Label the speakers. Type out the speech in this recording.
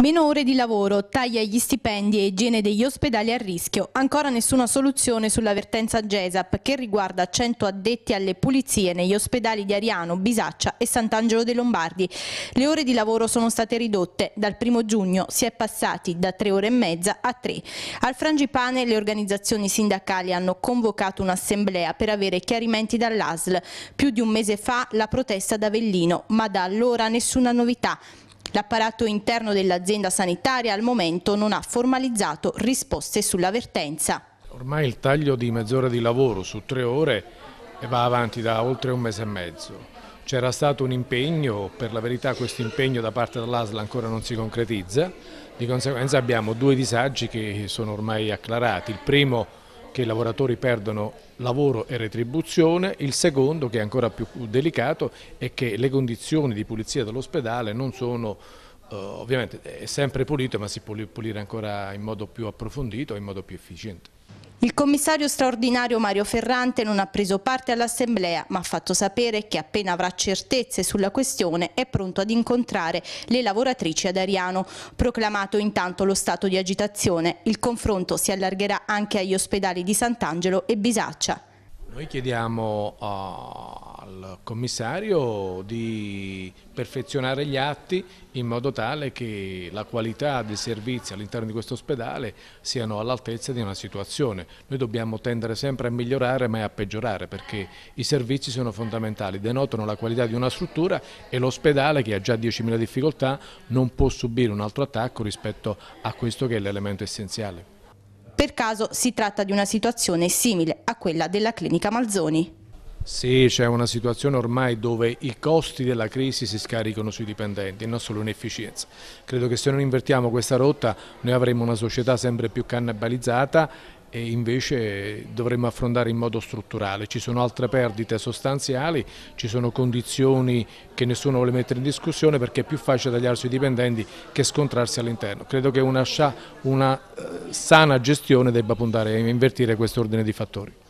Speaker 1: Meno ore di lavoro, taglia agli stipendi e igiene degli ospedali a rischio. Ancora nessuna soluzione sull'avvertenza GESAP che riguarda 100 addetti alle pulizie negli ospedali di Ariano, Bisaccia e Sant'Angelo dei Lombardi. Le ore di lavoro sono state ridotte. Dal 1 giugno si è passati da 3 ore e mezza a 3. Al Frangipane le organizzazioni sindacali hanno convocato un'assemblea per avere chiarimenti dall'ASL. Più di un mese fa la protesta ad Avellino, ma da allora nessuna novità. L'apparato interno dell'azienda sanitaria al momento non ha formalizzato risposte sull'avvertenza.
Speaker 2: Ormai il taglio di mezz'ora di lavoro su tre ore eh, va avanti da oltre un mese e mezzo. C'era stato un impegno, per la verità questo impegno da parte dell'ASL ancora non si concretizza, di conseguenza abbiamo due disagi che sono ormai acclarati. Il primo che i lavoratori perdono lavoro e retribuzione, il secondo che è ancora più delicato è che le condizioni di pulizia dell'ospedale non sono eh, ovviamente è sempre pulito ma si può pulire ancora in modo più approfondito e in modo più efficiente.
Speaker 1: Il commissario straordinario Mario Ferrante non ha preso parte all'assemblea ma ha fatto sapere che appena avrà certezze sulla questione è pronto ad incontrare le lavoratrici ad Ariano. Proclamato intanto lo stato di agitazione, il confronto si allargherà anche agli ospedali di Sant'Angelo e Bisaccia.
Speaker 2: Noi chiediamo uh al commissario di perfezionare gli atti in modo tale che la qualità dei servizi all'interno di questo ospedale siano all'altezza di una situazione. Noi dobbiamo tendere sempre a migliorare mai a peggiorare perché i servizi sono fondamentali, denotano la qualità di una struttura e l'ospedale che ha già 10.000 difficoltà non può subire un altro attacco rispetto a questo che è l'elemento essenziale.
Speaker 1: Per caso si tratta di una situazione simile a quella della clinica Malzoni.
Speaker 2: Sì, c'è una situazione ormai dove i costi della crisi si scaricano sui dipendenti, e non solo un'efficienza. Credo che se non invertiamo questa rotta noi avremo una società sempre più cannibalizzata e invece dovremmo affrontare in modo strutturale. Ci sono altre perdite sostanziali, ci sono condizioni che nessuno vuole mettere in discussione perché è più facile tagliarsi i dipendenti che scontrarsi all'interno. Credo che una, una eh, sana gestione debba puntare a invertire questo ordine di fattori.